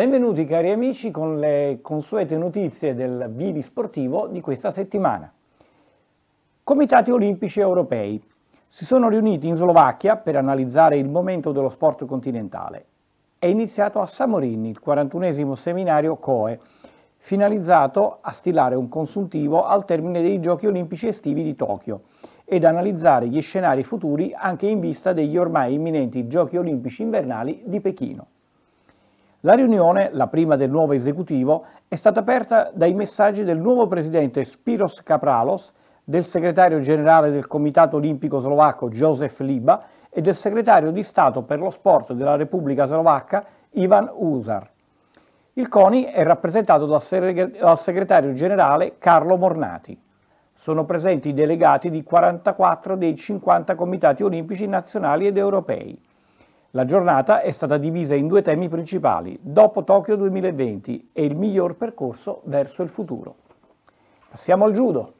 Benvenuti cari amici con le consuete notizie del Vivi Sportivo di questa settimana. Comitati Olimpici Europei si sono riuniti in Slovacchia per analizzare il momento dello sport continentale. È iniziato a Samorini il 41 seminario COE, finalizzato a stilare un consultivo al termine dei Giochi Olimpici estivi di Tokyo ed analizzare gli scenari futuri anche in vista degli ormai imminenti Giochi Olimpici invernali di Pechino. La riunione, la prima del nuovo esecutivo, è stata aperta dai messaggi del nuovo presidente Spiros Kapralos, del segretario generale del Comitato Olimpico Slovacco Josef Liba e del segretario di Stato per lo sport della Repubblica Slovacca Ivan Usar. Il CONI è rappresentato dal, segretario generale Carlo Mornati. Sono presenti i delegati di 44 dei 50 comitati olimpici nazionali ed europei. La giornata è stata divisa in due temi principali, dopo Tokyo 2020 e il miglior percorso verso il futuro. Passiamo al judo.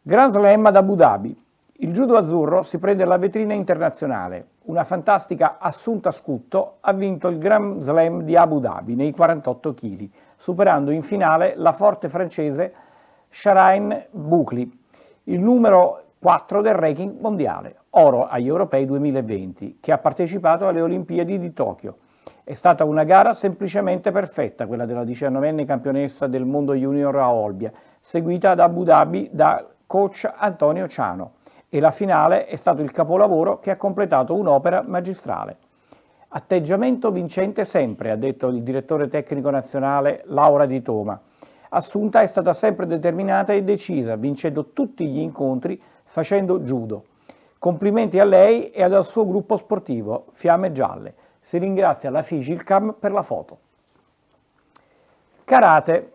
Grand Slam ad Abu Dhabi. Il judo azzurro si prende la vetrina internazionale. Una fantastica Assunta Scutto ha vinto il Grand Slam di Abu Dhabi nei 48 kg, superando in finale la forte francese Sharain Boucli. Il numero 4 del ranking mondiale, oro agli Europei 2020, che ha partecipato alle Olimpiadi di Tokyo. È stata una gara semplicemente perfetta, quella della 19enne campionessa del mondo junior a Olbia, seguita ad Abu Dhabi da coach Antonio Ciano. E la finale è stato il capolavoro che ha completato un'opera magistrale. Atteggiamento vincente sempre, ha detto il direttore tecnico nazionale Laura Di Toma. Assunta è stata sempre determinata e decisa, vincendo tutti gli incontri facendo judo. Complimenti a lei e al suo gruppo sportivo Fiamme Gialle. Si ringrazia la Figilcam per la foto. Karate,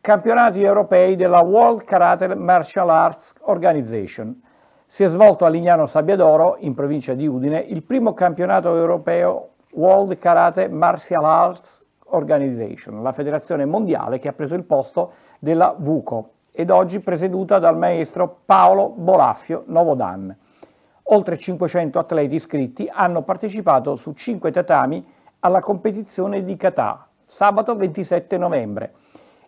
campionati europei della World Karate Martial Arts Organization. Si è svolto a Lignano Sabbiadoro, in provincia di Udine, il primo campionato europeo World Karate Martial Arts Organization, la federazione mondiale che ha preso il posto della VUCO, ed oggi presieduta dal maestro Paolo Bolaffio Novodan. Oltre 500 atleti iscritti hanno partecipato su 5 tatami alla competizione di Katà sabato 27 novembre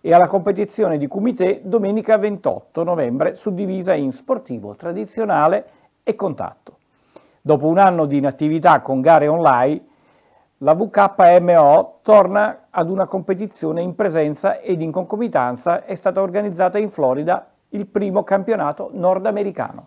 e alla competizione di Kumite domenica 28 novembre suddivisa in sportivo, tradizionale e contatto. Dopo un anno di inattività con gare online, la VKMO torna ad una competizione in presenza ed in concomitanza è stata organizzata in Florida il primo campionato nordamericano.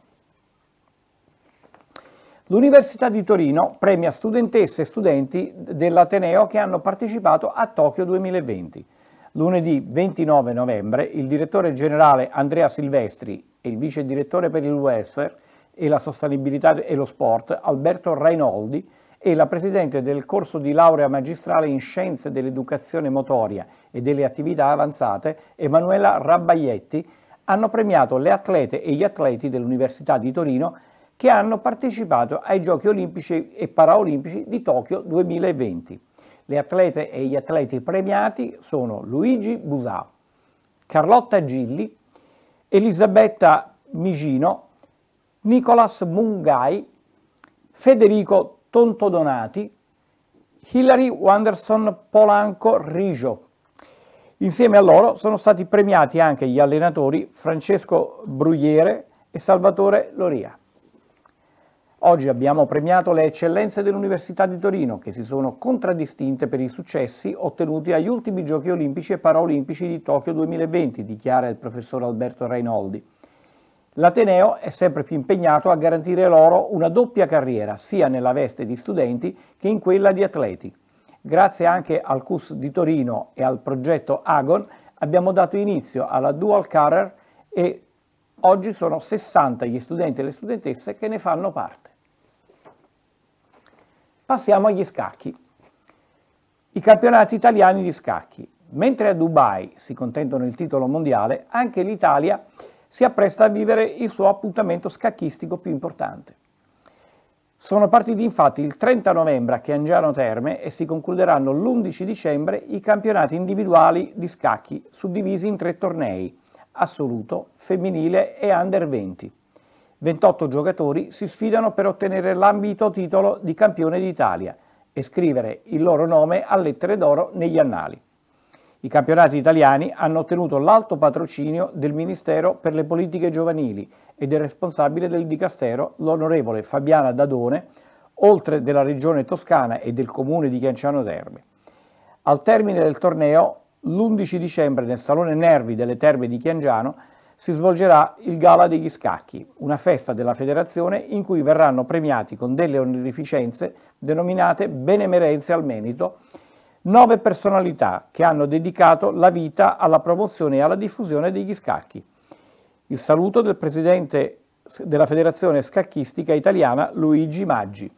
L'Università di Torino premia studentesse e studenti dell'Ateneo che hanno partecipato a Tokyo 2020. Lunedì 29 novembre il direttore generale Andrea Silvestri e il vice direttore per il welfare e la sostenibilità e lo sport Alberto Rainoldi e la Presidente del corso di laurea magistrale in Scienze dell'Educazione Motoria e delle Attività Avanzate, Emanuela Rabbaietti, hanno premiato le atlete e gli atleti dell'Università di Torino che hanno partecipato ai Giochi Olimpici e Paraolimpici di Tokyo 2020. Le atlete e gli atleti premiati sono Luigi Busà, Carlotta Gilli, Elisabetta Migino, Nicolas Mungai, Federico Tonto Donati, Hilary Wanderson Polanco Rigio. Insieme a loro sono stati premiati anche gli allenatori Francesco Brugliere e Salvatore Loria. Oggi abbiamo premiato le eccellenze dell'Università di Torino che si sono contraddistinte per i successi ottenuti agli ultimi Giochi olimpici e paraolimpici di Tokyo 2020, dichiara il professor Alberto Reinoldi. L'Ateneo è sempre più impegnato a garantire loro una doppia carriera, sia nella veste di studenti che in quella di atleti. Grazie anche al CUS di Torino e al progetto Agon abbiamo dato inizio alla Dual Career e oggi sono 60 gli studenti e le studentesse che ne fanno parte. Passiamo agli scacchi. I campionati italiani di scacchi. Mentre a Dubai si contendono il titolo mondiale, anche l'Italia si appresta a vivere il suo appuntamento scacchistico più importante. Sono partiti infatti il 30 novembre a Chiangiano Terme e si concluderanno l'11 dicembre i campionati individuali di scacchi suddivisi in tre tornei, assoluto, femminile e under 20. 28 giocatori si sfidano per ottenere l'ambito titolo di campione d'Italia e scrivere il loro nome a lettere d'oro negli annali. I campionati italiani hanno ottenuto l'alto patrocinio del Ministero per le politiche giovanili e del responsabile del Dicastero, l'onorevole Fabiana Dadone, oltre della regione toscana e del comune di Chianciano Terme. Al termine del torneo, l'11 dicembre nel Salone Nervi delle Terme di Chiangiano, si svolgerà il Gala degli Scacchi, una festa della federazione in cui verranno premiati con delle onorificenze denominate benemerenze al merito nove personalità che hanno dedicato la vita alla promozione e alla diffusione degli scacchi. Il saluto del presidente della Federazione Scacchistica Italiana Luigi Maggi.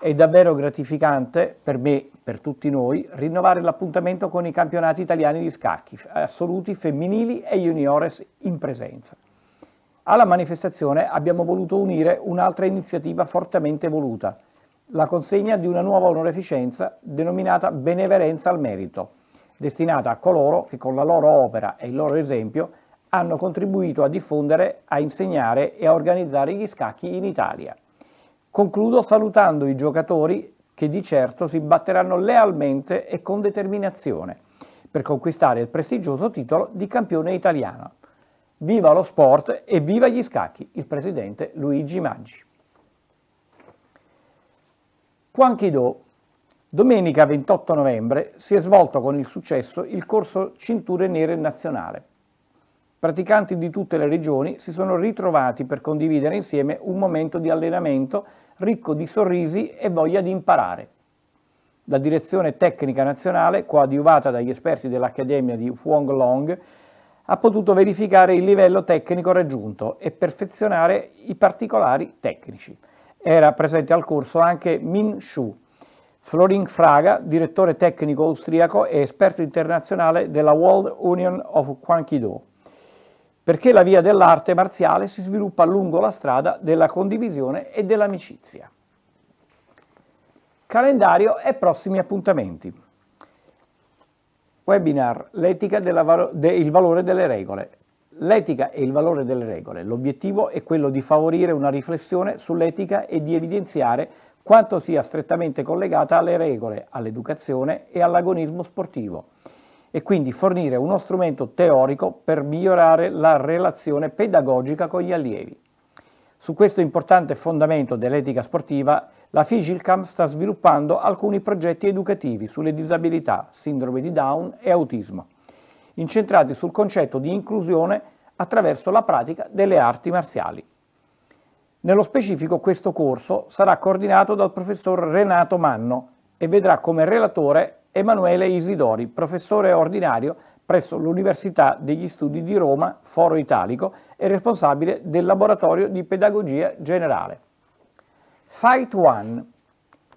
È davvero gratificante per me, per tutti noi, rinnovare l'appuntamento con i campionati italiani di scacchi, assoluti femminili e juniores in presenza. Alla manifestazione abbiamo voluto unire un'altra iniziativa fortemente voluta, la consegna di una nuova onoreficenza denominata Beneverenza al Merito, destinata a coloro che con la loro opera e il loro esempio hanno contribuito a diffondere, a insegnare e a organizzare gli scacchi in Italia. Concludo salutando i giocatori che di certo si batteranno lealmente e con determinazione per conquistare il prestigioso titolo di campione italiano. Viva lo sport e viva gli scacchi, il presidente Luigi Maggi. Quanchido. Domenica 28 novembre si è svolto con il successo il corso Cinture Nere Nazionale. Praticanti di tutte le regioni si sono ritrovati per condividere insieme un momento di allenamento ricco di sorrisi e voglia di imparare. La direzione tecnica nazionale, coadiuvata dagli esperti dell'Accademia di Huang Long, ha potuto verificare il livello tecnico raggiunto e perfezionare i particolari tecnici era presente al corso anche Min Shu, Florin Fraga, direttore tecnico austriaco e esperto internazionale della World Union of Kwankido, perché la via dell'arte marziale si sviluppa lungo la strada della condivisione e dell'amicizia. Calendario e prossimi appuntamenti. Webinar, l'etica del de, valore delle regole, L'etica e il valore delle regole. L'obiettivo è quello di favorire una riflessione sull'etica e di evidenziare quanto sia strettamente collegata alle regole, all'educazione e all'agonismo sportivo e quindi fornire uno strumento teorico per migliorare la relazione pedagogica con gli allievi. Su questo importante fondamento dell'etica sportiva, la Figilcam sta sviluppando alcuni progetti educativi sulle disabilità, sindrome di Down e autismo incentrati sul concetto di inclusione attraverso la pratica delle arti marziali. Nello specifico questo corso sarà coordinato dal professor Renato Manno e vedrà come relatore Emanuele Isidori, professore ordinario presso l'Università degli Studi di Roma, Foro Italico, e responsabile del laboratorio di pedagogia generale. Fight One.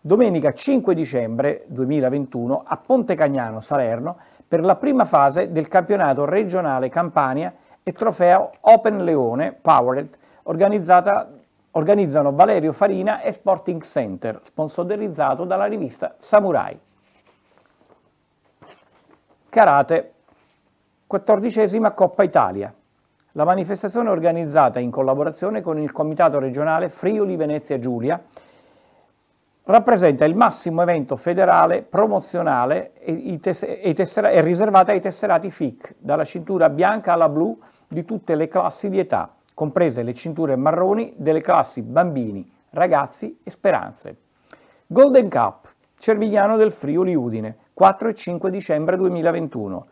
Domenica 5 dicembre 2021 a Ponte Cagnano, Salerno, per la prima fase del campionato regionale Campania e trofeo Open Leone Powered organizzano Valerio Farina e Sporting Center, sponsorizzato dalla rivista Samurai. Karate, 14 Coppa Italia. La manifestazione è organizzata in collaborazione con il Comitato regionale Friuli Venezia Giulia rappresenta il massimo evento federale promozionale e, e, e riservata ai tesserati FIC, dalla cintura bianca alla blu di tutte le classi di età, comprese le cinture marroni delle classi bambini, ragazzi e speranze. Golden Cup, Cervigliano del Friuli Udine, 4 e 5 dicembre 2021.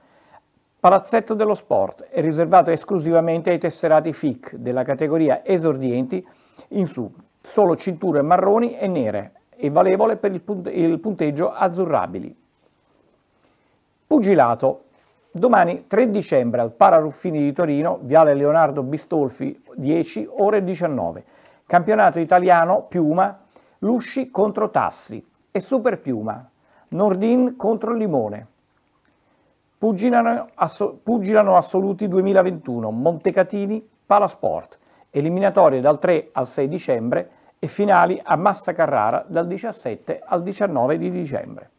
Palazzetto dello Sport è riservato esclusivamente ai tesserati FIC della categoria esordienti in su, solo cinture marroni e nere, e valevole per il, punt- il punteggio azzurrabili. Pugilato. Domani 3 dicembre al Pararuffini di Torino, Viale Leonardo Bistolfi 10 ore 19. Campionato italiano Piuma, Lusci contro Tassi e Super Piuma, Nordin contro Limone. Pugilano, asso, pugilano assoluti 2021, Montecatini, Palasport. Eliminatorie dal 3 al 6 dicembre e finali a Massa Carrara dal 17 al 19 di dicembre.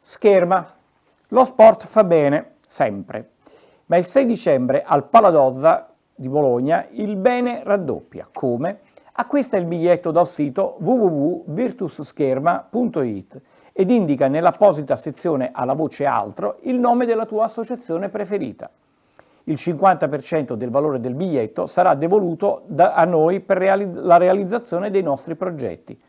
Scherma. Lo sport fa bene, sempre, ma il 6 dicembre al Paladozza di Bologna il bene raddoppia. Come? Acquista il biglietto dal sito www.virtusscherma.it ed indica nell'apposita sezione alla voce altro il nome della tua associazione preferita il 50% del valore del biglietto sarà devoluto da, a noi per reali la realizzazione dei nostri progetti.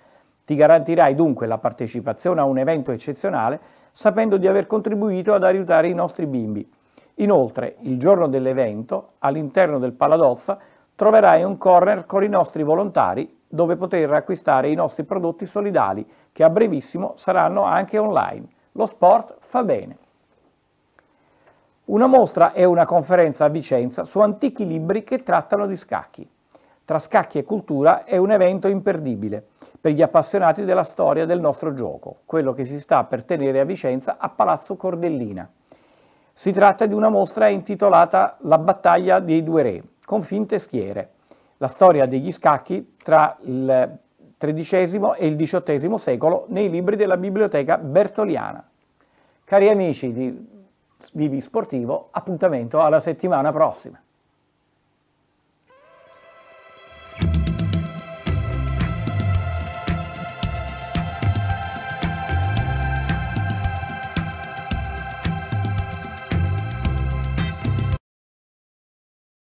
Ti garantirai dunque la partecipazione a un evento eccezionale sapendo di aver contribuito ad aiutare i nostri bimbi. Inoltre, il giorno dell'evento, all'interno del Paladozza, troverai un corner con i nostri volontari dove poter acquistare i nostri prodotti solidali che a brevissimo saranno anche online. Lo sport fa bene. Una mostra è una conferenza a Vicenza su antichi libri che trattano di scacchi. Tra scacchi e cultura è un evento imperdibile per gli appassionati della storia del nostro gioco, quello che si sta per tenere a Vicenza a Palazzo Cordellina. Si tratta di una mostra intitolata La battaglia dei due re, con finte schiere, la storia degli scacchi tra il XIII e il XVIII secolo nei libri della biblioteca bertoliana. Cari amici di Vivi Sportivo, appuntamento alla settimana prossima.